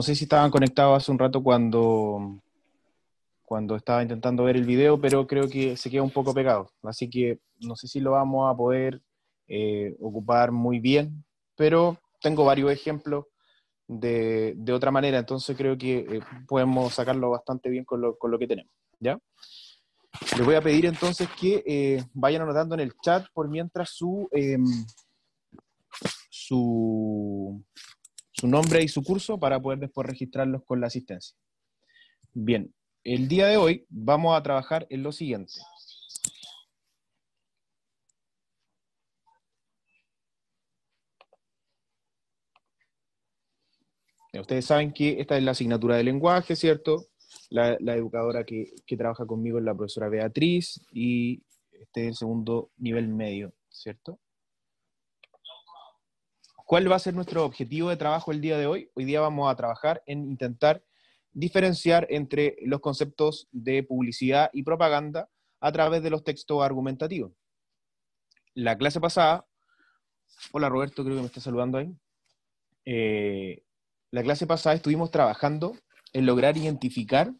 no sé si estaban conectados hace un rato cuando, cuando estaba intentando ver el video, pero creo que se queda un poco pegado. Así que no sé si lo vamos a poder eh, ocupar muy bien, pero tengo varios ejemplos de, otra manera, entonces creo que eh, podemos sacarlo bastante bien con lo, con lo que tenemos. ¿ya? Les voy a pedir entonces que eh, vayan anotando en el chat por mientras su, em, su, su nombre y su curso para poder después registrarlos con la asistencia. Bien, el día de hoy vamos a trabajar en lo siguiente. Ustedes saben que esta es la asignatura de lenguaje, ¿cierto? La, educadora que, que, trabaja conmigo es la profesora Beatriz y este es el segundo nivel medio, ¿cierto? ¿Cuál va a ser nuestro objetivo de trabajo el día de hoy? Hoy día vamos a trabajar en intentar diferenciar entre los conceptos de publicidad y propaganda a través de los textos argumentativos. La clase pasada, hola Roberto, creo que me está saludando ahí. Eh, la clase pasada estuvimos trabajando en lograr identificar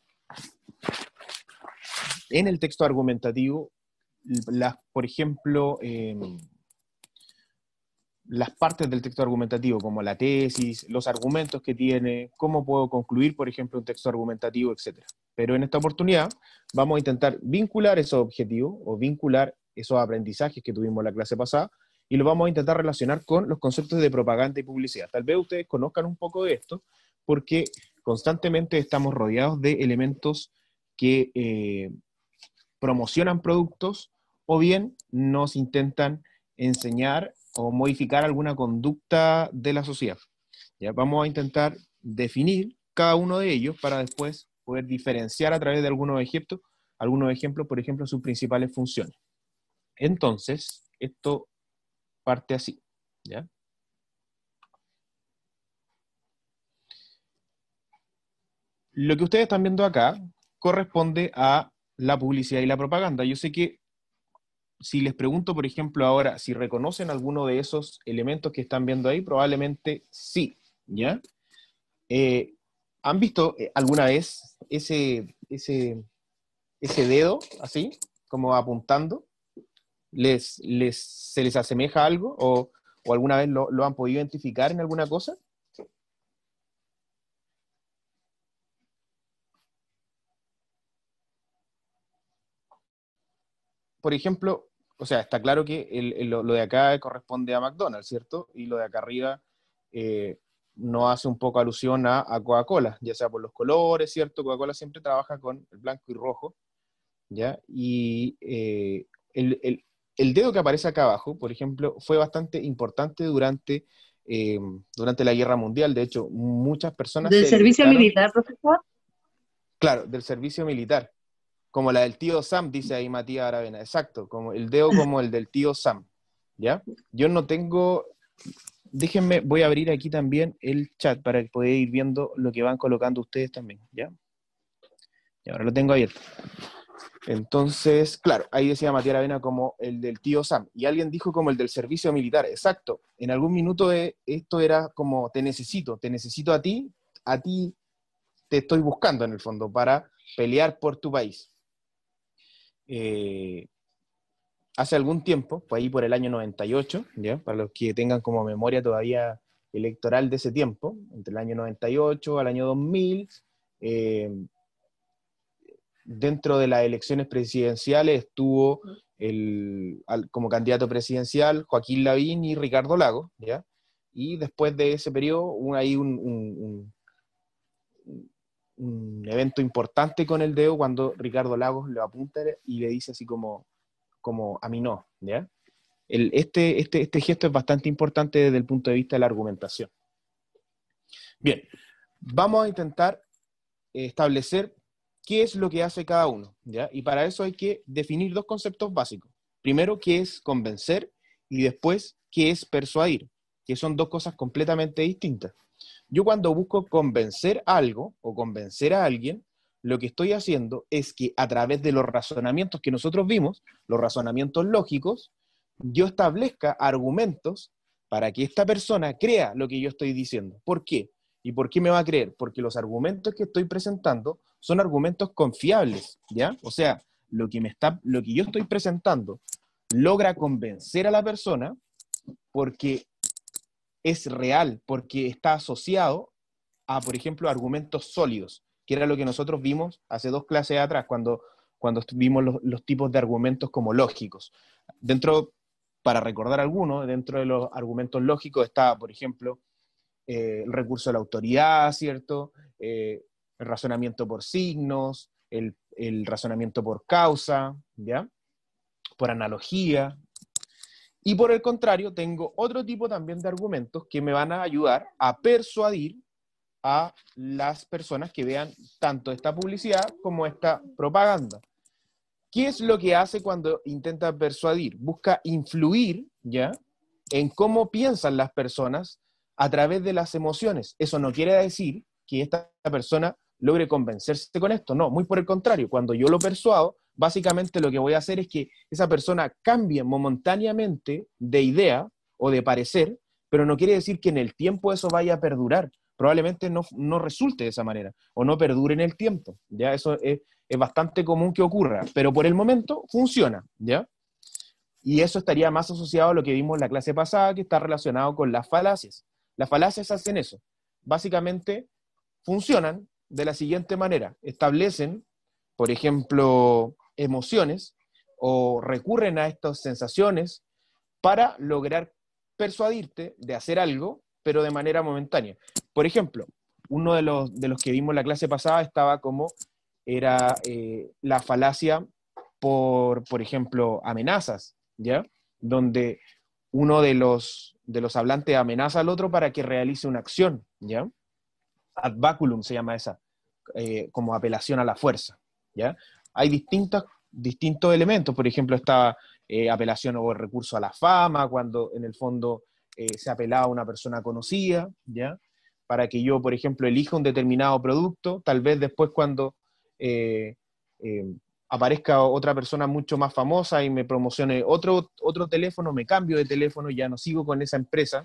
en el texto argumentativo, las, por ejemplo, em, las partes del texto argumentativo, como la tesis, los argumentos que tiene, cómo puedo concluir, por ejemplo, un texto argumentativo, etc. Pero en esta oportunidad vamos a intentar vincular esos objetivos o vincular esos aprendizajes que tuvimos la clase pasada y lo vamos a intentar relacionar con los conceptos de propaganda y publicidad. Tal vez ustedes conozcan un poco de esto porque constantemente estamos rodeados de elementos que eh, promocionan productos o bien nos intentan enseñar o modificar alguna conducta de la sociedad. Ya vamos a intentar definir cada uno de ellos para después poder diferenciar a través de algunos ejemplos, algunos ejemplos, por ejemplo, sus principales funciones. Entonces, esto parte así, ¿ya? Lo que ustedes están viendo acá corresponde a la publicidad y la propaganda. Yo sé que si les pregunto, por ejemplo, ahora, si reconocen alguno de esos elementos que están viendo ahí, probablemente sí, ¿ya? Eh, ¿Han visto eh, alguna vez ese, ese, dedo así, como apuntando? ¿Les, les, se les asemeja algo? ¿O, alguna vez lo, lo han podido identificar en alguna cosa? por ejemplo, o sea, está claro que lo de acá corresponde a McDonald's, ¿cierto? Y lo de acá arriba eh, no hace un poco alusión a, Coca-Cola, ya sea por los colores, ¿cierto? Coca-Cola siempre trabaja con el blanco y rojo, ¿ya? Y eh, el, dedo que aparece acá abajo, por ejemplo, fue bastante importante durante, eh, durante la Guerra Mundial. De hecho, muchas personas... ¿Del servicio militar, profesor? Claro, del servicio militar. Como la del tío Sam, dice ahí Matías Aravena. Exacto, como el dedo como el del tío Sam. ¿Ya? Yo no tengo. Déjenme, voy a abrir aquí también el chat para que podáis ir viendo lo que van colocando ustedes también, ¿ya? Y ahora lo tengo abierto. Entonces, claro, ahí decía Matías Aravena como el del tío Sam. Y alguien dijo como el del servicio militar. Exacto. En algún minuto esto era como te necesito, te necesito a ti, a ti te estoy buscando en el fondo para pelear por tu país. Eh, hace algún tiempo, fue ahí por el año 98, ¿ya? para los que tengan como memoria todavía electoral de ese tiempo, entre el año 98 al año 2000, eh, dentro de las elecciones presidenciales estuvo el, como candidato presidencial Joaquín Lavín y Ricardo Lago, y después de ese periodo un, ahí un, un evento importante con el dedo cuando Ricardo Lagos lo apunta y le dice así como, a mí no, ¿ya? El, este, este, este, gesto es bastante importante desde el punto de vista de la argumentación. Bien, vamos a intentar establecer qué es lo que hace cada uno, ¿ya? Y para eso hay que definir dos conceptos básicos. Primero, qué es convencer y después, qué es persuadir, que son dos cosas completamente distintas, yo cuando busco convencer algo o convencer a alguien, lo que estoy haciendo es que a través de los razonamientos que nosotros vimos, los razonamientos lógicos, yo establezca argumentos para que esta persona crea lo que yo estoy diciendo. ¿Por qué? ¿Y por qué me va a creer? Porque los argumentos que estoy presentando son argumentos confiables, ¿ya? O sea, lo que, me está, lo que yo estoy presentando logra convencer a la persona porque es real porque está asociado a, por ejemplo, argumentos sólidos, que era lo que nosotros vimos hace dos clases atrás cuando, cuando vimos los, tipos de argumentos como lógicos. Dentro, para recordar algunos, dentro de los argumentos lógicos está, por ejemplo, eh, el recurso a la autoridad, ¿cierto? Eh, el razonamiento por signos, el, el razonamiento por causa, ¿ya? Por analogía, y por el contrario, tengo otro tipo también de argumentos que me van a ayudar a persuadir a las personas que vean tanto esta publicidad como esta propaganda. ¿Qué es lo que hace cuando intenta persuadir? Busca influir, ¿ya? En cómo piensan las personas a través de las emociones. Eso no quiere decir que esta persona logre convencerse con esto. No, muy por el contrario. Cuando yo lo persuado, básicamente lo que voy a hacer es que esa persona cambie momentáneamente de idea o de parecer, pero no quiere decir que en el tiempo eso vaya a perdurar. Probablemente no, resulte de esa manera o no perdure en el tiempo. ¿ya? Eso es, bastante común que ocurra, pero por el momento funciona. ¿ya? Y eso estaría más asociado a lo que vimos en la clase pasada, que está relacionado con las falacias. Las falacias hacen eso. Básicamente funcionan de la siguiente manera. Establecen, por ejemplo, emociones o recurren a estas sensaciones para lograr persuadirte de hacer algo, pero de manera momentánea. Por ejemplo, uno de los, de los que vimos la clase pasada estaba como era eh, la falacia por, por ejemplo, amenazas, ¿ya? Donde uno de los, de los hablantes amenaza al otro para que realice una acción, ¿ya? Ad baculum se llama esa, eh, como apelación a la fuerza, ¿ya? hay distintos, distintos elementos. Por ejemplo, esta eh, apelación o recurso a la fama, cuando en el fondo eh, se apelaba a una persona conocida, ¿ya? Para que yo, por ejemplo, elija un determinado producto, tal vez después cuando eh, aparezca otra persona mucho más famosa y me promocione otro, otro teléfono, me cambio de teléfono, ya no sigo con esa empresa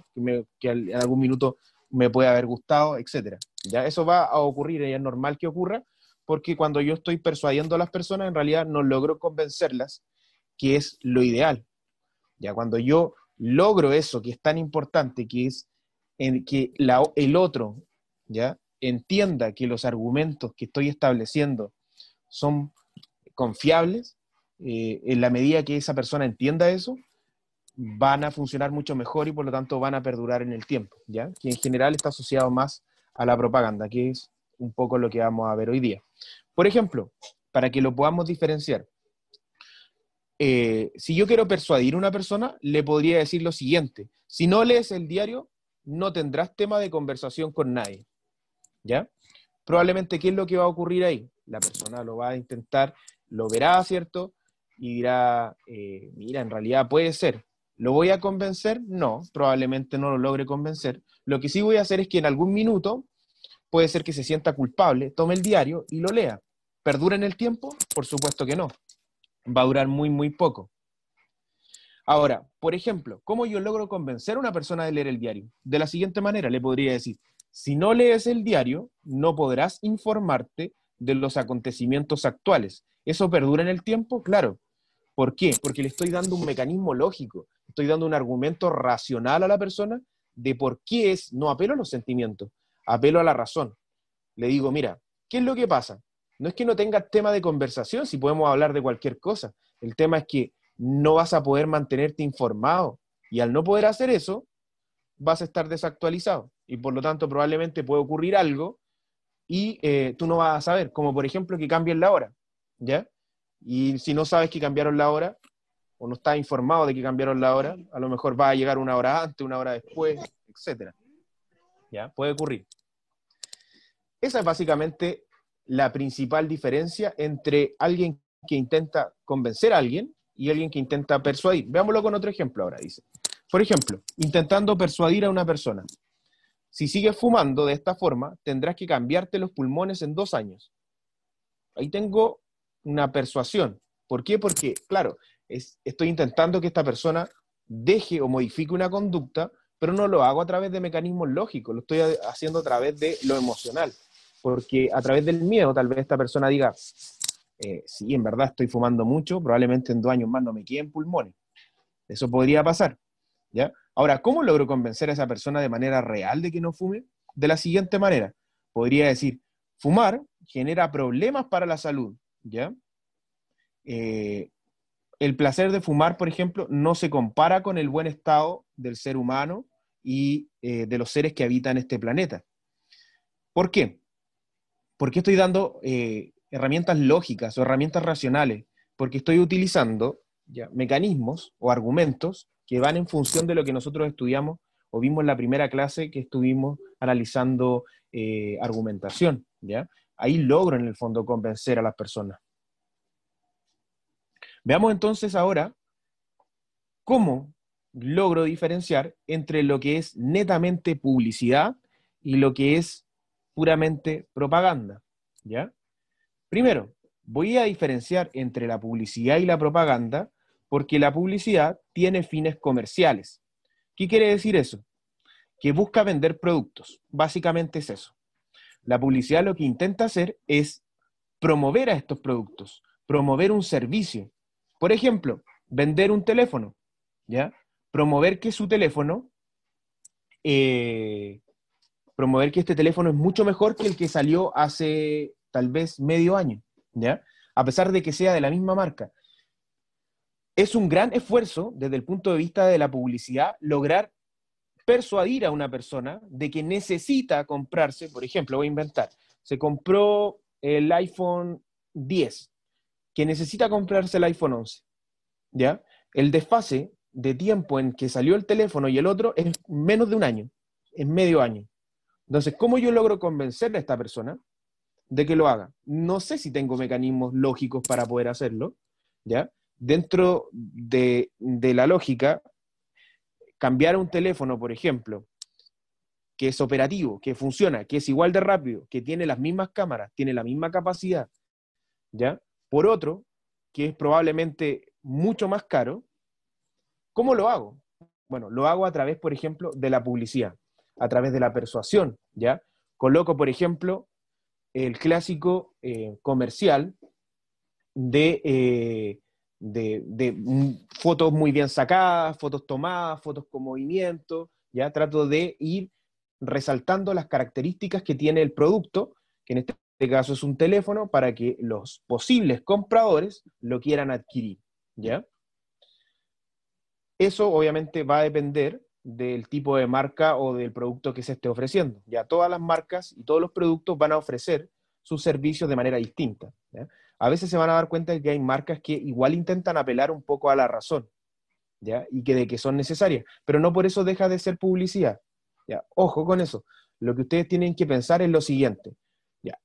que, en algún minuto me puede haber gustado, etc. Ya eso va a ocurrir, y es normal que ocurra, porque cuando yo estoy persuadiendo a las personas, en realidad no logro convencerlas, que es lo ideal. Ya cuando yo logro eso que es tan importante, que es en que el otro ya entienda que los argumentos que estoy estableciendo son confiables, eh, en la medida que esa persona entienda eso, van a funcionar mucho mejor y por lo tanto van a perdurar en el tiempo, ¿ya? que en general está asociado más a la propaganda, que es un poco lo que vamos a ver hoy día. Por ejemplo, para que lo podamos diferenciar, eh, si yo quiero persuadir a una persona, le podría decir lo siguiente, si no lees el diario, no tendrás tema de conversación con nadie. ¿Ya? Probablemente, ¿qué es lo que va a ocurrir ahí? La persona lo va a intentar, lo verá, ¿cierto? Y dirá, eh, mira, en realidad puede ser. ¿Lo voy a convencer? No, probablemente no lo logre convencer. Lo que sí voy a hacer es que en algún minuto puede ser que se sienta culpable, tome el diario y lo lea. ¿Perdura en el tiempo? Por supuesto que no. Va a durar muy, muy poco. Ahora, por ejemplo, ¿cómo yo logro convencer a una persona de leer el diario? De la siguiente manera, le podría decir, si no lees el diario, no podrás informarte de los acontecimientos actuales. ¿Eso perdura en el tiempo? Claro. ¿Por qué? Porque le estoy dando un mecanismo lógico, estoy dando un argumento racional a la persona de por qué es, no apelo a los sentimientos, apelo a la razón. Le digo, mira, ¿qué es lo que pasa? No es que no tengas tema de conversación, si podemos hablar de cualquier cosa. El tema es que no vas a poder mantenerte informado. Y al no poder hacer eso, vas a estar desactualizado. Y por lo tanto, probablemente puede ocurrir algo y eh, tú no vas a saber. Como por ejemplo que cambien la hora. ¿Ya? Y si no sabes que cambiaron la hora, o no estás informado de que cambiaron la hora, a lo mejor va a llegar una hora antes, una hora después, etcétera. Puede ocurrir. Esa es básicamente la principal diferencia entre alguien que intenta convencer a alguien y alguien que intenta persuadir. Veámoslo con otro ejemplo ahora, dice. Por ejemplo, intentando persuadir a una persona. Si sigues fumando de esta forma, tendrás que cambiarte los pulmones en dos años. Ahí tengo una persuasión. ¿Por qué? Porque, claro, estoy intentando que esta persona deje o modifique una conducta pero no lo hago a través de mecanismos lógicos, lo estoy haciendo a través de lo emocional, porque a través del miedo tal vez esta persona diga, eh, sí, en verdad estoy fumando mucho, probablemente en dos años más no me queden pulmones. Eso podría pasar. ¿ya? Ahora, ¿cómo logro convencer a esa persona de manera real de que no fume? De la siguiente manera, podría decir, fumar genera problemas para la salud, ¿ya? Eh, el placer de fumar, por ejemplo, no se compara con el buen estado del ser humano y eh, de los seres que habitan este planeta. ¿Por qué? Porque estoy dando eh, herramientas lógicas o herramientas racionales, porque estoy utilizando mecanismos o argumentos que van en función de lo que nosotros estudiamos o vimos en la primera clase que estuvimos analizando eh, argumentación. ¿ya? Ahí logro en el fondo convencer a las personas. Veamos entonces ahora cómo logro diferenciar entre lo que es netamente publicidad y lo que es puramente propaganda. ¿Ya? Primero, voy a diferenciar entre la publicidad y la propaganda porque la publicidad tiene fines comerciales. ¿Qué quiere decir eso? Que busca vender productos. Básicamente es eso. La publicidad lo que intenta hacer es promover a estos productos, promover un servicio, por ejemplo, vender un teléfono, ¿ya? Promover que su teléfono, eh, promover que este teléfono es mucho mejor que el que salió hace tal vez medio año, ¿ya? A pesar de que sea de la misma marca. Es un gran esfuerzo desde el punto de vista de la publicidad lograr persuadir a una persona de que necesita comprarse, por ejemplo, voy a inventar, se compró el iPhone 10, que necesita comprarse el iPhone 11. ¿Ya? El desfase de tiempo en que salió el teléfono y el otro es menos de un año, es medio año. Entonces, ¿cómo yo logro convencer a esta persona de que lo haga? No sé si tengo mecanismos lógicos para poder hacerlo, ¿ya? Dentro de, de la lógica, cambiar un teléfono, por ejemplo, que es operativo, que funciona, que es igual de rápido, que tiene las mismas cámaras, tiene la misma capacidad, ¿ya? por otro, que es probablemente mucho más caro, ¿cómo lo hago? Bueno, lo hago a través, por ejemplo, de la publicidad, a través de la persuasión, ¿ya? Coloco, por ejemplo, el clásico eh, comercial de, eh, de, de, mm, fotos muy bien sacadas, fotos tomadas, fotos con movimiento, ¿ya? Trato de ir resaltando las características que tiene el producto, que en este este caso es un teléfono para que los posibles compradores lo quieran adquirir, ¿ya? Eso obviamente va a depender del tipo de marca o del producto que se esté ofreciendo. Ya todas las marcas y todos los productos van a ofrecer sus servicios de manera distinta. ¿ya? A veces se van a dar cuenta de que hay marcas que igual intentan apelar un poco a la razón ¿ya? y que de que son necesarias, pero no por eso deja de ser publicidad. ¿ya? Ojo con eso. Lo que ustedes tienen que pensar es lo siguiente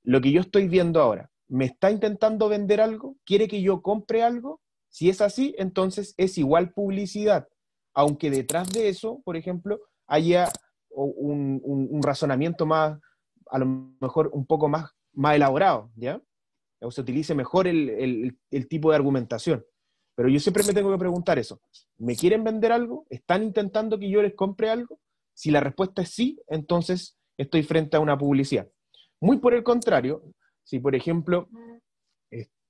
lo que yo estoy viendo ahora, ¿me está intentando vender algo? ¿Quiere que yo compre algo? Si es así, entonces es igual publicidad, aunque detrás de eso, por ejemplo, haya un, razonamiento más, a lo mejor un poco más, elaborado, ¿ya? O se utilice mejor el tipo de argumentación. Pero yo siempre me tengo que preguntar eso. ¿Me quieren vender algo? ¿Están intentando que yo les compre algo? Si la respuesta es sí, entonces estoy frente a una publicidad. Muy por el contrario, si por ejemplo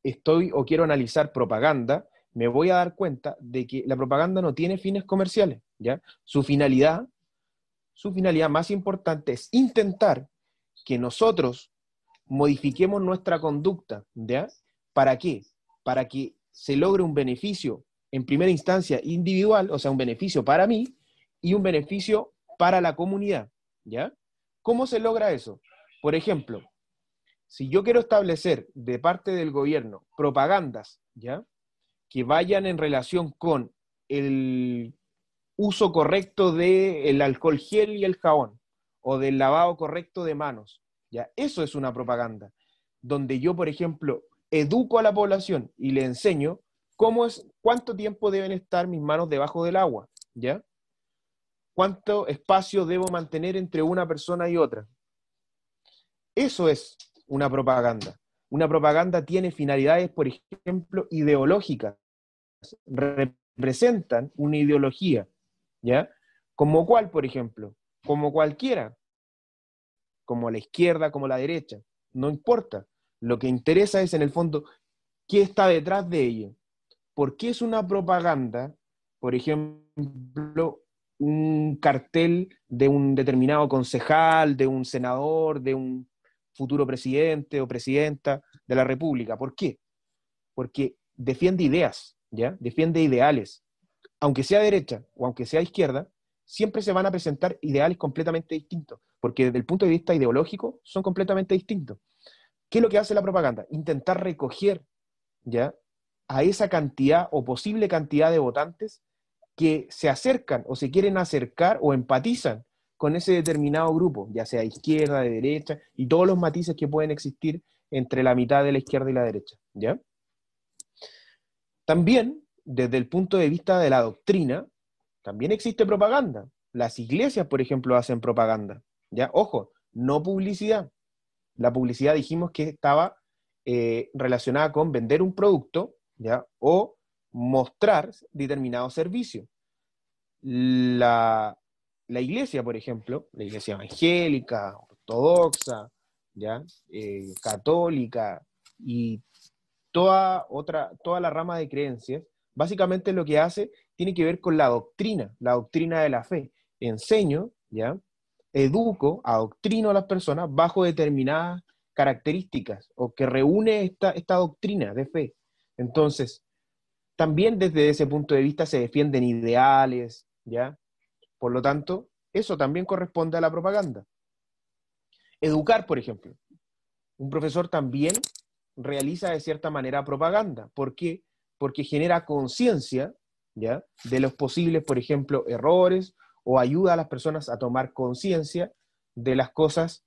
estoy o quiero analizar propaganda, me voy a dar cuenta de que la propaganda no tiene fines comerciales, ¿ya? Su finalidad, su finalidad más importante es intentar que nosotros modifiquemos nuestra conducta, ¿ya? ¿Para qué? Para que se logre un beneficio en primera instancia individual, o sea, un beneficio para mí y un beneficio para la comunidad, ¿ya? ¿Cómo se logra eso? Por ejemplo, si yo quiero establecer de parte del gobierno propagandas, ¿ya? Que vayan en relación con el uso correcto del el alcohol gel y el jabón, o del lavado correcto de manos, ¿ya? Eso es una propaganda, donde yo, por ejemplo, educo a la población y le enseño cómo es, cuánto tiempo deben estar mis manos debajo del agua, ¿ya? ¿Cuánto espacio debo mantener entre una persona y otra? Eso es una propaganda. Una propaganda tiene finalidades, por ejemplo, ideológicas. Representan una ideología, ¿ya? Como cual por ejemplo, como cualquiera, como la izquierda, como la derecha, no importa. Lo que interesa es, en el fondo, qué está detrás de ello. ¿Por qué es una propaganda, por ejemplo, un cartel de un determinado concejal, de un senador, de un futuro presidente o presidenta de la República. ¿Por qué? Porque defiende ideas, ¿ya? Defiende ideales. Aunque sea derecha o aunque sea izquierda, siempre se van a presentar ideales completamente distintos, porque desde el punto de vista ideológico son completamente distintos. ¿Qué es lo que hace la propaganda? Intentar recoger, ¿ya? A esa cantidad o posible cantidad de votantes que se acercan o se quieren acercar o empatizan con ese determinado grupo, ya sea izquierda, de derecha, y todos los matices que pueden existir entre la mitad de la izquierda y la derecha. ¿ya? También, desde el punto de vista de la doctrina, también existe propaganda. Las iglesias, por ejemplo, hacen propaganda. ¿ya? Ojo, no publicidad. La publicidad dijimos que estaba eh, relacionada con vender un producto ¿ya? o mostrar determinado servicio. La, la iglesia, por ejemplo, la iglesia evangélica, ortodoxa, ¿ya? Eh, católica y toda, otra, toda la rama de creencias, básicamente lo que hace tiene que ver con la doctrina, la doctrina de la fe. Enseño, ¿ya? educo, adoctrino a las personas bajo determinadas características o que reúne esta, esta doctrina de fe. Entonces, también desde ese punto de vista se defienden ideales, ¿ya? Por lo tanto, eso también corresponde a la propaganda. Educar, por ejemplo. Un profesor también realiza de cierta manera propaganda. ¿Por qué? Porque genera conciencia de los posibles, por ejemplo, errores o ayuda a las personas a tomar conciencia de las cosas,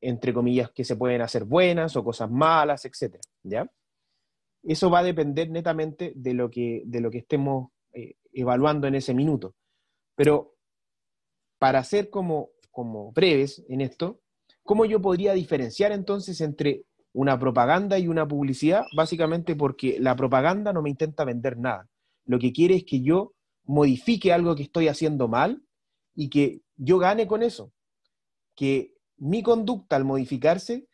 entre comillas, que se pueden hacer buenas o cosas malas, etc. ¿ya? Eso va a depender netamente de lo que, de lo que estemos eh, evaluando en ese minuto. Pero para ser como, breves en esto, ¿cómo yo podría diferenciar entonces entre una propaganda y una publicidad? Básicamente porque la propaganda no me intenta vender nada. Lo que quiere es que yo modifique algo que estoy haciendo mal y que yo gane con eso. Que mi conducta al modificarse,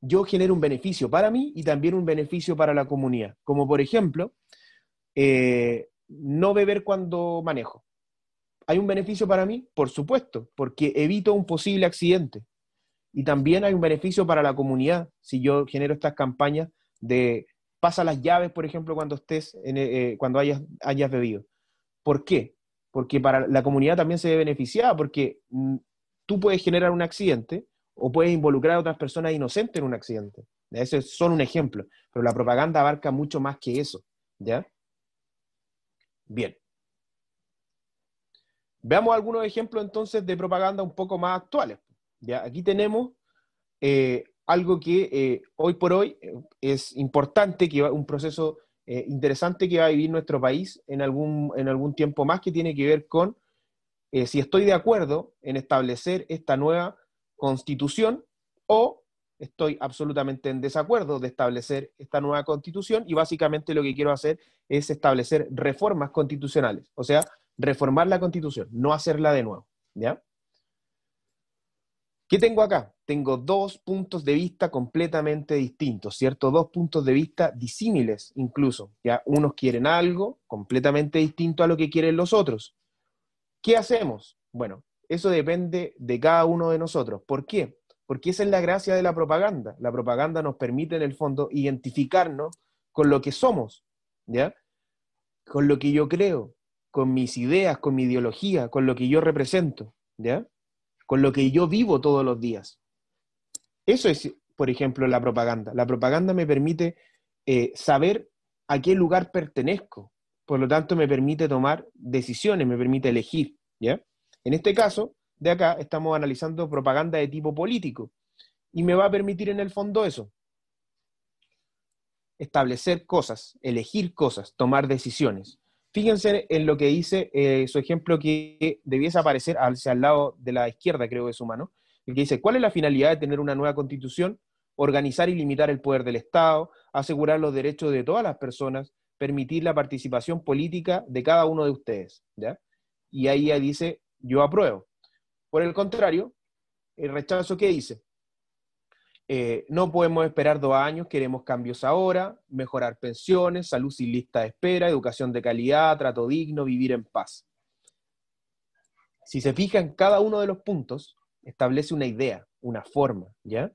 yo genere un beneficio para mí y también un beneficio para la comunidad. Como por ejemplo, eh, no beber cuando manejo hay un beneficio para mí, por supuesto, porque evito un posible accidente. Y también hay un beneficio para la comunidad si yo genero estas campañas de pasa las llaves, por ejemplo, cuando estés eh, eh, cuando hayas, hayas bebido. ¿Por qué? Porque para la comunidad también se ve beneficiada, porque mm, tú puedes generar un accidente o puedes involucrar a otras personas inocentes en un accidente. Ese es un ejemplo, pero la propaganda abarca mucho más que eso, ¿ya? Bien. Veamos algunos ejemplos entonces de propaganda un poco más actuales. ¿ya? Aquí tenemos eh, algo que eh, hoy por hoy eh, es importante, que un proceso interesante que va a vivir nuestro país en algún, en algún tiempo más, que tiene que ver con si estoy de acuerdo en establecer esta nueva constitución o estoy absolutamente en desacuerdo de establecer esta nueva constitución y básicamente lo que quiero hacer es establecer reformas constitucionales. O sea, reformar la constitución, no hacerla de nuevo. ¿Ya? ¿Qué tengo acá? Tengo dos puntos de vista completamente distintos, ¿cierto? Dos puntos de vista disímiles incluso. Ya unos quieren algo completamente distinto a lo que quieren los otros. ¿Qué hacemos? Bueno, eso depende de cada uno de nosotros. ¿Por qué? Porque esa es la gracia de la propaganda. La propaganda nos permite en el fondo identificarnos con lo que somos, ¿ya? Con lo que yo creo, con mis ideas, con mi ideología, con lo que yo represento, ¿ya? Con lo que yo vivo todos los días. Eso es, por ejemplo, la propaganda. La propaganda me permite eh, saber a qué lugar pertenezco. Por lo tanto, me permite tomar decisiones, me permite elegir, ¿ya? En este caso, de acá estamos analizando propaganda de tipo político y me va a permitir en el fondo eso. Establecer cosas, elegir cosas, tomar decisiones. Fíjense en lo que dice eh, su ejemplo que debiese aparecer al lado de la izquierda, creo que es humano, el que dice, ¿cuál es la finalidad de tener una nueva constitución? Organizar y limitar el poder del Estado, asegurar los derechos de todas las personas, permitir la participación política de cada uno de ustedes. ¿ya? Y ahí dice, yo apruebo. Por el contrario, el rechazo que dice, eh, no podemos esperar dos años, queremos cambios ahora, mejorar pensiones, salud sin lista de espera, educación de calidad, trato digno, vivir en paz. Si se fija en cada uno de los puntos, establece una idea, una forma, ¿ya?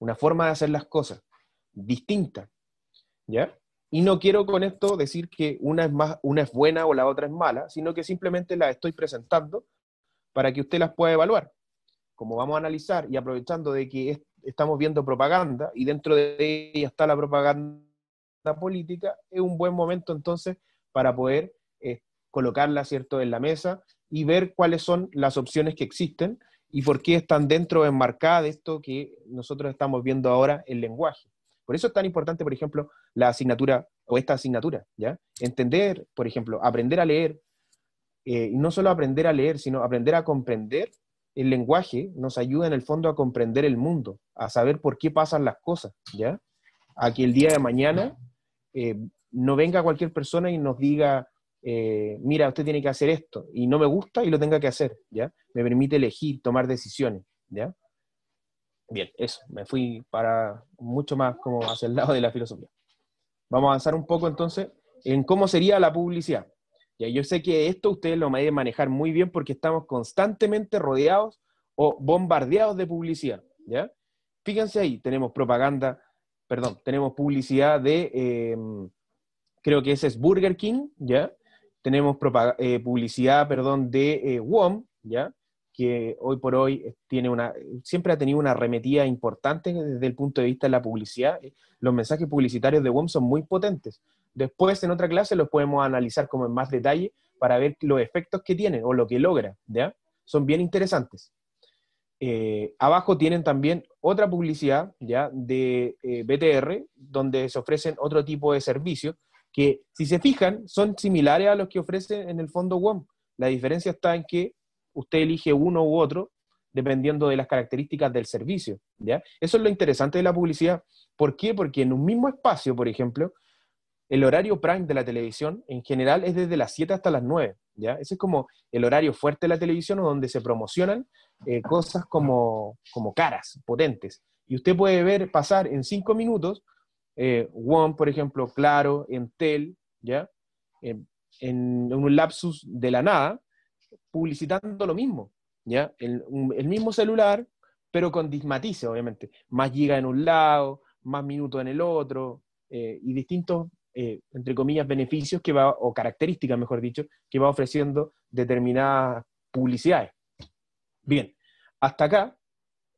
Una forma de hacer las cosas distinta, ¿ya? Y no quiero con esto decir que una es, más, una es buena o la otra es mala, sino que simplemente las estoy presentando para que usted las pueda evaluar como vamos a analizar, y aprovechando de que estamos viendo propaganda, y dentro de ella está la propaganda política, es un buen momento entonces para poder eh, colocarla, ¿cierto?, en la mesa y ver cuáles son las opciones que existen y por qué están dentro enmarcada de esto que nosotros estamos viendo ahora, el lenguaje. Por eso es tan importante, por ejemplo, la asignatura o esta asignatura, ¿ya? Entender, por ejemplo, aprender a leer, eh, no solo aprender a leer, sino aprender a comprender el lenguaje nos ayuda en el fondo a comprender el mundo, a saber por qué pasan las cosas, ¿ya? A que el día de mañana eh, no venga cualquier persona y nos diga, eh, mira, usted tiene que hacer esto, y no me gusta y lo tenga que hacer, ¿ya? Me permite elegir, tomar decisiones, ¿ya? Bien, eso, me fui para mucho más como hacia el lado de la filosofía. Vamos a avanzar un poco entonces en cómo sería la publicidad yo sé que esto ustedes lo van manejar muy bien porque estamos constantemente rodeados o bombardeados de publicidad, ¿ya? Fíjense ahí, tenemos propaganda, perdón, tenemos publicidad de, em, creo que ese es Burger King, ¿ya? Tenemos eh, publicidad, perdón, de eh, WOM, ¿ya? que hoy por hoy tiene siempre ha tenido una arremetida importante desde el punto de vista de la publicidad. Los mensajes publicitarios de WOM son muy potentes. Después, en otra clase, los podemos analizar como en más detalle para ver los efectos que tiene o lo que logra. ¿ya? Son bien interesantes. Eh, abajo tienen también otra publicidad ¿ya? de eh, BTR, donde se ofrecen otro tipo de servicios que, si se fijan, son similares a los que ofrece en el fondo WOM. La diferencia está en que usted elige uno u otro dependiendo de las características del servicio. ¿ya? Eso es lo interesante de la publicidad. ¿Por qué? Porque en un mismo espacio, por ejemplo, el horario prime de la televisión en general es desde las 7 hasta las 9, ¿ya? Ese es como el horario fuerte de la televisión donde se promocionan eh, cosas como, como caras, potentes. Y usted puede ver pasar en 5 minutos, eh, por ejemplo, Claro, Entel, ¿ya? en, un lapsus de la nada, publicitando lo mismo, ¿ya? El, el mismo celular, pero con dismatice, obviamente. Más giga en un lado, más minutos en el otro, eh, y distintos eh, entre comillas, beneficios que va, o características, mejor dicho, que va ofreciendo determinadas publicidades. Bien, hasta acá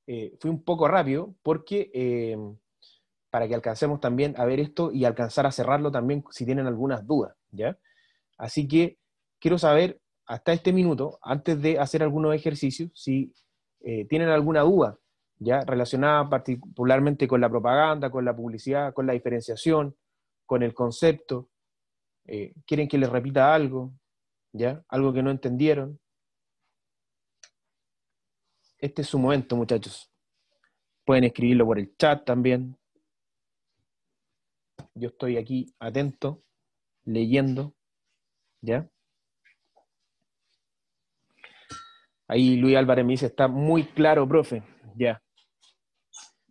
eh, fui un poco rápido porque eh, para que alcancemos también a ver esto y alcanzar a cerrarlo también si tienen algunas dudas, ¿ya? Así que quiero saber hasta este minuto, antes de hacer algunos ejercicios, si tienen alguna duda, ¿ya? Relacionada particularmente con la propaganda, con la publicidad, con la diferenciación, con el concepto, eh, quieren que les repita algo, ¿ya? Algo que no entendieron. Este es su momento, muchachos. Pueden escribirlo por el chat también. Yo estoy aquí atento, leyendo, ¿ya? Ahí Luis Álvarez me dice, está muy claro, profe. Ya.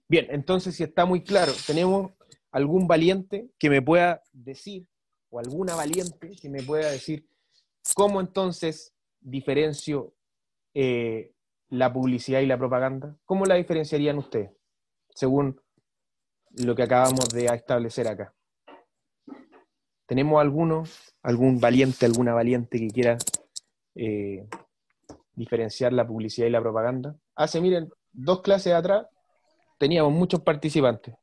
Bien, entonces si está muy claro, tenemos algún valiente que me pueda decir, o alguna valiente que me pueda decir, cómo entonces diferencio eh, la publicidad y la propaganda, ¿cómo la diferenciarían ustedes, según lo que acabamos de establecer acá? ¿Tenemos alguno, algún valiente, alguna valiente que quiera eh, diferenciar la publicidad y la propaganda? Hace, miren, dos clases atrás teníamos muchos participantes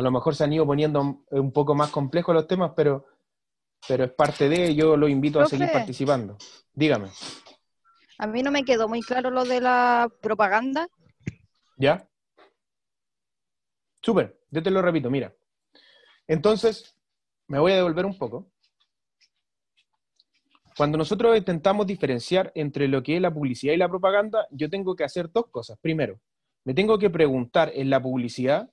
a lo mejor se han ido poniendo un poco más complejos los temas, pero, pero es parte de, yo lo invito a seguir participando. Dígame. A mí no me quedó muy claro lo de la propaganda. ¿Ya? Súper, yo te lo repito, mira. Entonces, me voy a devolver un poco. Cuando nosotros intentamos diferenciar entre lo que es la publicidad y la propaganda, yo tengo que hacer dos cosas. Primero, me tengo que preguntar en la publicidad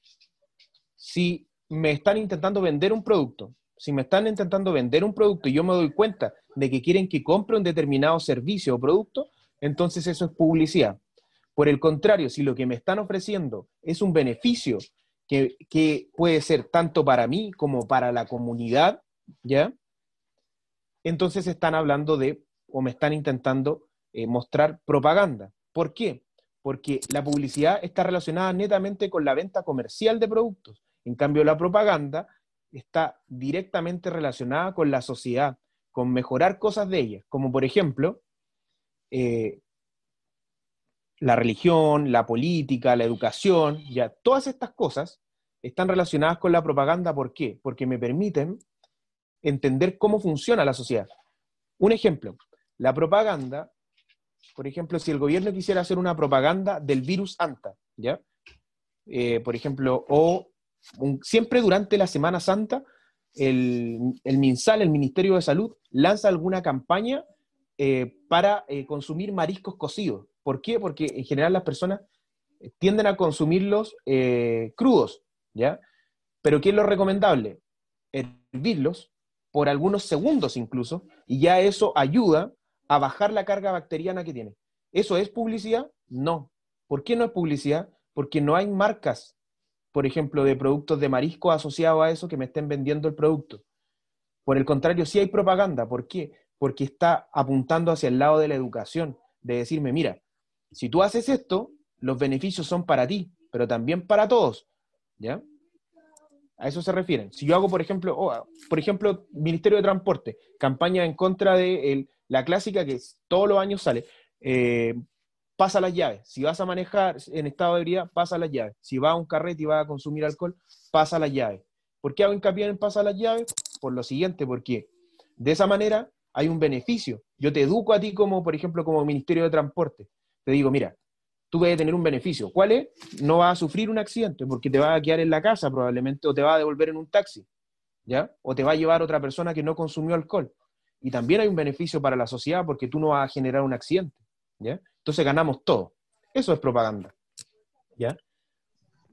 si me están intentando vender un producto, si me están intentando vender un producto y yo me doy cuenta de que quieren que compre un determinado servicio o producto, entonces eso es publicidad. Por el contrario, si lo que me están ofreciendo es un beneficio que, puede ser tanto para mí como para la comunidad, ¿ya? Entonces están hablando de, o me están intentando eh, mostrar propaganda. ¿Por qué? Porque la publicidad está relacionada netamente con la venta comercial de productos en cambio, la propaganda está directamente relacionada con la sociedad, con mejorar cosas de ella, como por ejemplo eh, la religión, la política, la educación, ya todas estas cosas están relacionadas con la propaganda. ¿Por qué? Porque me permiten entender cómo funciona la sociedad. Un ejemplo, la propaganda, por ejemplo, si el gobierno quisiera hacer una propaganda del virus ANTA, ¿ya? Eh, por ejemplo, o siempre durante la Semana Santa, el, MinSal, el Ministerio de Salud, lanza alguna campaña eh, para eh, consumir mariscos cocidos. ¿Por qué? Porque en general las personas eh, tienden a consumirlos crudos, ¿ya? Pero ¿qué es lo recomendable? Hervirlos por algunos segundos incluso, y ya eso ayuda a bajar la carga bacteriana que tiene. ¿Eso es publicidad? No. ¿Por qué no es publicidad? Porque no hay marcas por ejemplo, de productos de marisco asociados a eso que me estén vendiendo el producto. Por el contrario, sí hay propaganda. ¿Por qué? Porque está apuntando hacia el lado de la educación, de decirme, mira, si tú haces esto, los beneficios son para ti, pero también para todos. ¿Ya? A eso se refieren. Si yo hago, por ejemplo, oh, por ejemplo, Ministerio de Transporte, campaña en contra de la clásica que todos los años sale, eh, pasa las llaves. Si vas a manejar en estado de ebriedad, pasa las llaves. Si vas a un carrete y vas a consumir alcohol, pasa las llaves. ¿Por qué hago hincapié en pasa las llaves? Por lo siguiente, porque de esa manera hay un beneficio. Yo te educo a ti como, por ejemplo, como Ministerio de Transporte. Te digo, mira, tú vas a tener un beneficio. ¿Cuál es? No vas a sufrir un accidente porque te vas a quedar en la casa probablemente o te va a devolver en un taxi, ¿ya? O te va a llevar otra persona que no consumió alcohol. Y también hay un beneficio para la sociedad porque tú no vas a generar un accidente. ¿ya? Entonces ganamos todo. Eso es propaganda. ¿Ya?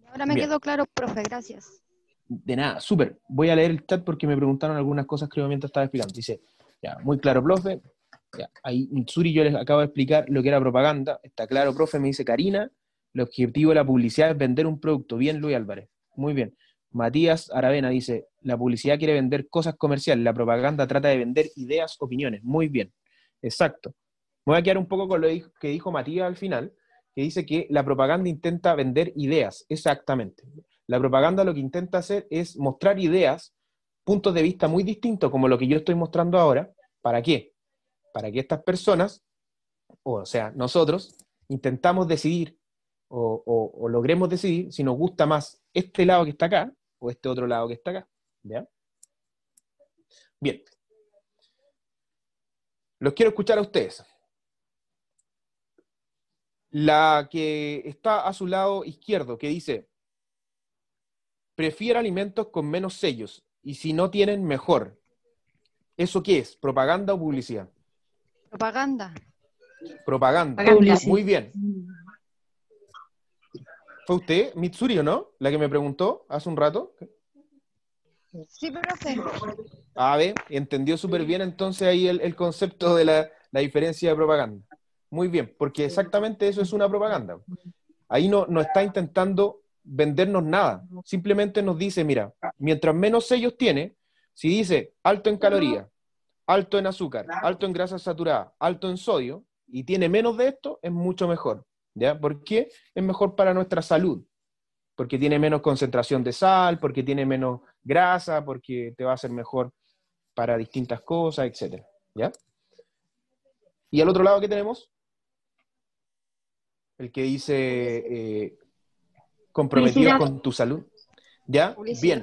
Ahora me quedó claro, profe, gracias. De nada, súper. Voy a leer el chat porque me preguntaron algunas cosas, creo, mientras estaba explicando. Dice, ya, muy claro, profe. ahí Mitsuri yo les acabo de explicar lo que era propaganda. Está claro, profe, me dice Karina. El objetivo de la publicidad es vender un producto. Bien, Luis Álvarez. Muy bien. Matías Aravena dice, la publicidad quiere vender cosas comerciales, la propaganda trata de vender ideas, opiniones. Muy bien, exacto. Me voy a quedar un poco con lo que dijo Matías al final, que dice que la propaganda intenta vender ideas, exactamente. La propaganda lo que intenta hacer es mostrar ideas, puntos de vista muy distintos, como lo que yo estoy mostrando ahora. ¿Para qué? Para que estas personas, o sea, nosotros, intentamos decidir o, logremos decidir si nos gusta más este lado que está acá o este otro lado que está acá. ¿ya? Bien. Los quiero escuchar a ustedes la que está a su lado izquierdo, que dice, prefiere alimentos con menos sellos y si no tienen, mejor. ¿Eso qué es? ¿Propaganda o publicidad? Propaganda. Propaganda. Muy bien. ¿Fue usted, Mitsuri, o no? La que me preguntó hace un rato. Sí, sé A ver, entendió súper bien entonces ahí el, concepto de la diferencia de propaganda muy bien, porque exactamente eso es una propaganda. Ahí no, no está intentando vendernos nada, simplemente nos dice, mira, mientras menos sellos tiene, si dice alto en calorías, alto en azúcar, alto en grasas saturadas, alto en sodio, y tiene menos de esto, es mucho mejor. ¿ya? ¿Por qué? Es mejor para nuestra salud, porque tiene menos concentración de sal, porque tiene menos grasa, porque te va a ser mejor para distintas cosas, etc. ¿ya? Y al otro lado, ¿qué tenemos? el que dice eh, comprometido con tu salud. ¿Ya? Bien.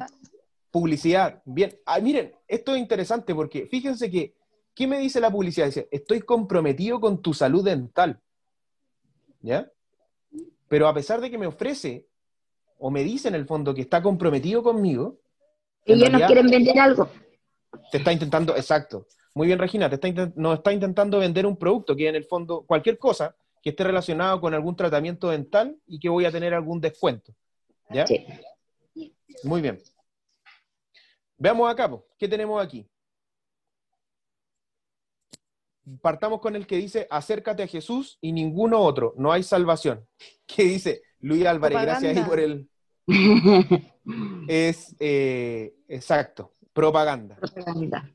Publicidad. Bien. Ah, miren, esto es interesante porque fíjense que, ¿qué me dice la publicidad? Dice, estoy comprometido con tu salud dental. ¿Ya? Pero a pesar de que me ofrece o me dice en el fondo que está comprometido conmigo. Ellos nos quieren vender algo. Te está intentando, exacto. Muy bien, Regina, te está nos está intentando vender un producto que en el fondo, cualquier cosa, que esté relacionado con algún tratamiento dental y que voy a tener algún descuento. ¿Ya? Muy bien. Veamos acá, ¿qué tenemos aquí? Partamos con el que dice, acércate a Jesús y ninguno otro, no hay salvación. ¿Qué dice Luis Álvarez? Gracias por el... es, eh, exacto, propaganda. Propaganda.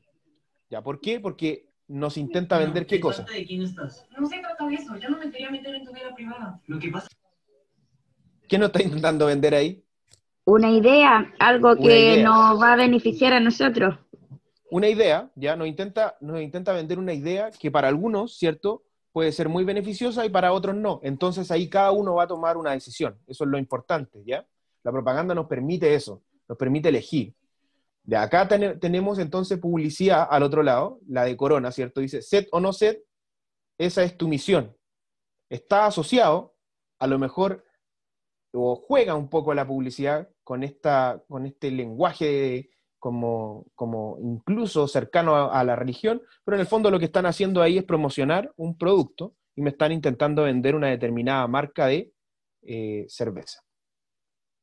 ¿Ya por qué? Porque nos intenta vender qué cosa. ¿De quién estás? No trata de eso, yo no me quería meter en tu vida privada. Lo que pasa... ¿Qué nos está intentando vender ahí? Una idea, algo que nos va a beneficiar a nosotros. Una idea, ya, nos intenta, nos intenta vender una idea que para algunos, ¿cierto? Puede ser muy beneficiosa y para otros no. Entonces ahí cada uno va a tomar una decisión. Eso es lo importante, ¿ya? La propaganda nos permite eso, nos permite elegir. De acá tenemos entonces publicidad al otro lado, la de Corona, ¿cierto? Dice, set o no set, esa es tu misión. Está asociado, a lo mejor, o juega un poco la publicidad con, esta, con este lenguaje como, como, incluso cercano a, la religión, pero en el fondo lo que están haciendo ahí es promocionar un producto y me están intentando vender una determinada marca de eh, cerveza.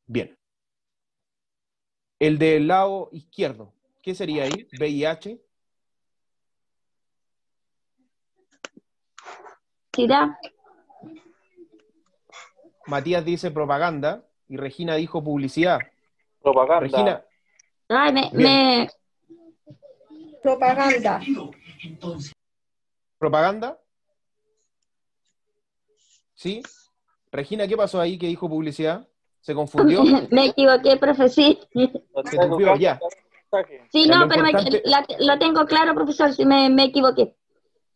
Bien. El del lado izquierdo, ¿qué sería ahí? VIH. Matías dice propaganda y Regina dijo publicidad. Propaganda. Regina. Ay, me... Propaganda. ¿Propaganda? ¿Sí? Regina, ¿qué pasó ahí que dijo publicidad? Se confundió. me equivoqué, profe, sí. Se confundió, ya. Sí, eh, no, pero lo tengo claro, profesor, si me, me equivoqué.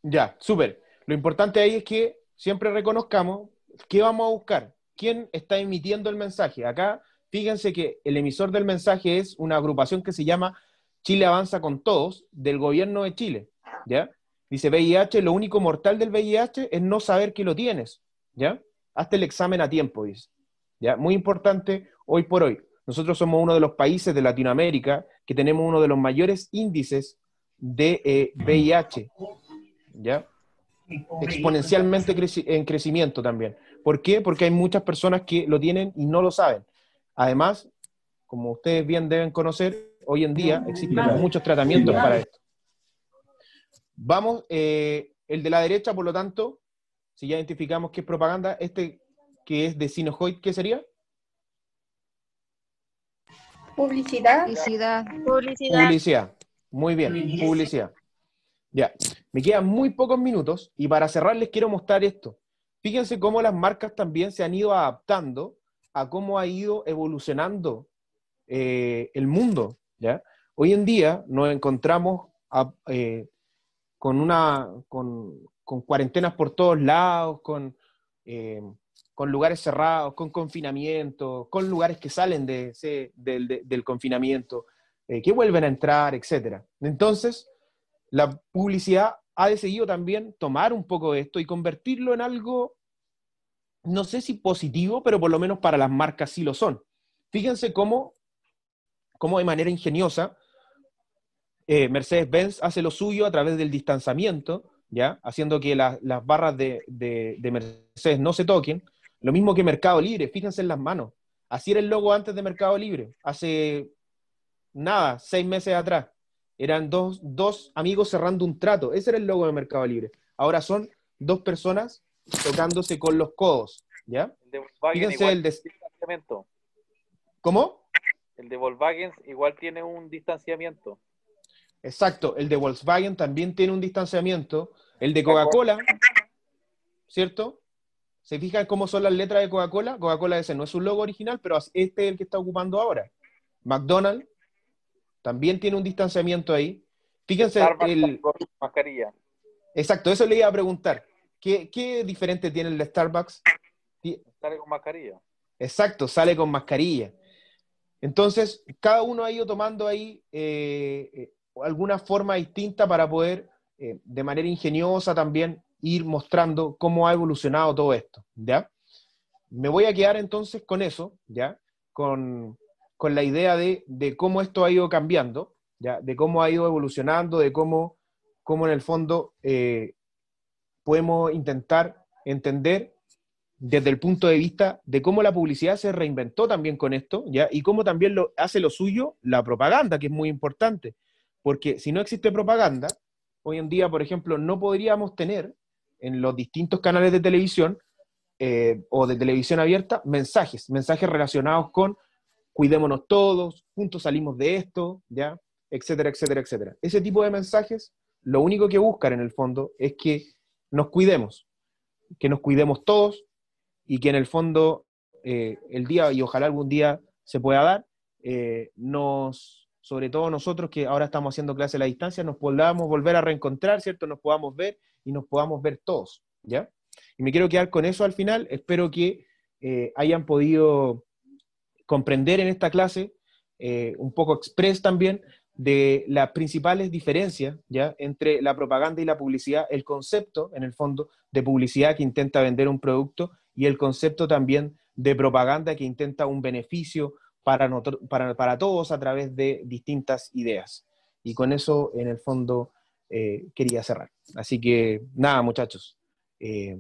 Ya, súper. Lo importante ahí es que siempre reconozcamos qué vamos a buscar, quién está emitiendo el mensaje. Acá, fíjense que el emisor del mensaje es una agrupación que se llama Chile Avanza con Todos, del gobierno de Chile, ¿ya? Dice VIH, lo único mortal del VIH es no saber que lo tienes, ¿ya? Hazte el examen a tiempo, dice. Muy importante hoy por hoy. Nosotros somos uno de los países de Latinoamérica que tenemos uno de los mayores índices de VIH, eh, mm. ¿ya? Exponencialmente en crecimiento también. ¿Por qué? Porque hay muchas personas que lo tienen y no lo saben. Además, como ustedes bien deben conocer, hoy en día existen muchos tratamientos para esto. Vamos, eh, el de la derecha, por lo tanto, si ya identificamos que es propaganda, este que es de Sinohoid, ¿qué sería? Publicidad. Publicidad. Publicidad. Muy bien, publicidad. Ya, me quedan muy pocos minutos y para cerrar les quiero mostrar esto. Fíjense cómo las marcas también se han ido adaptando a cómo ha ido evolucionando eh, el mundo. ¿ya? Hoy en día nos encontramos eh, con, una, con, cuarentenas por todos lados, con eh, con lugares cerrados, con confinamiento, con lugares que salen de del, confinamiento, eh, que vuelven a entrar, etc. Entonces, la publicidad ha decidido también tomar un poco de esto y convertirlo en algo, no sé si positivo, pero por lo menos para las marcas sí lo son. Fíjense cómo, de manera ingeniosa eh, Mercedes-Benz hace lo suyo a través del distanciamiento, ¿ya? haciendo que las barras de Mercedes no se toquen, lo mismo que Mercado Libre, fíjense en las manos. Así era el logo antes de Mercado Libre, hace nada, seis meses atrás. Eran dos, amigos cerrando un trato. Ese era el logo de Mercado Libre. Ahora son dos personas tocándose con los codos. ¿Ya? El de Volkswagen Fíjense el de... ¿Cómo? El de Volkswagen igual tiene un distanciamiento. Exacto, el de Volkswagen también tiene un distanciamiento. El de Coca-Cola, ¿cierto? ¿Se fijan cómo son las letras de Coca-Cola? Coca-Cola ese no es su logo original, pero este es el que está ocupando ahora. McDonald's también tiene un distanciamiento ahí. Fíjense Starbucks el... Mascarilla. Exacto, eso le iba a preguntar. ¿Qué, diferente tiene el Starbucks? Sale con mascarilla. Exacto, sale con mascarilla. Entonces, cada uno ha ido tomando ahí eh, eh, alguna forma distinta para poder, eh, de manera ingeniosa también, ir mostrando cómo ha evolucionado todo esto, ¿ya? Me voy a quedar entonces con eso, ¿ya? Con, la idea de, cómo esto ha ido cambiando, ¿ya? De cómo ha ido evolucionando, de cómo, cómo en el fondo eh, podemos intentar entender desde el punto de vista de cómo la publicidad se reinventó también con esto, ¿ya? Y cómo también lo, hace lo suyo la propaganda, que es muy importante. Porque si no existe propaganda, hoy en día, por ejemplo, no podríamos tener en los distintos canales de televisión eh, o de televisión abierta mensajes, mensajes relacionados con cuidémonos todos, juntos salimos de esto, ¿ya? etcétera, etcétera, etcétera. Ese tipo de mensajes, lo único que buscan en el fondo es que nos cuidemos, que nos cuidemos todos y que en el fondo eh, el día, y ojalá algún día se pueda dar, eh, nos, sobre todo nosotros que ahora estamos haciendo clase a la distancia, nos podamos volver a reencontrar, ¿cierto? Nos podamos ver y nos podamos ver todos, ¿ya? Y me quiero quedar con eso al final. Espero que eh, hayan podido comprender en esta clase, eh, un poco express también, de las principales diferencias ¿ya? entre la propaganda y la publicidad, el concepto, en el fondo, de publicidad que intenta vender un producto y el concepto también de propaganda que intenta un beneficio para, para, para todos a través de distintas ideas. Y con eso, en el fondo, eh, quería cerrar. Así que nada, muchachos, eh,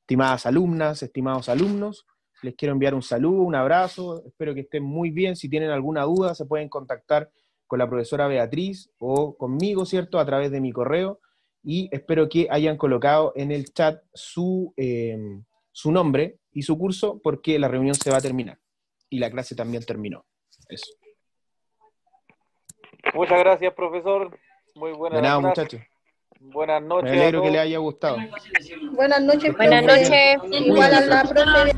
estimadas alumnas, estimados alumnos, les quiero enviar un saludo, un abrazo, espero que estén muy bien. Si tienen alguna duda, se pueden contactar con la profesora Beatriz o conmigo, ¿cierto? A través de mi correo. Y espero que hayan colocado en el chat su, eh, su nombre y su curso porque la reunión se va a terminar. Y la clase también terminó. Eso. Muchas gracias, profesor. Muy buenas noches. muchachos. Buenas noches. Me alegro que les haya gustado. Buenas noches. Buenas noches. Igual a la profe.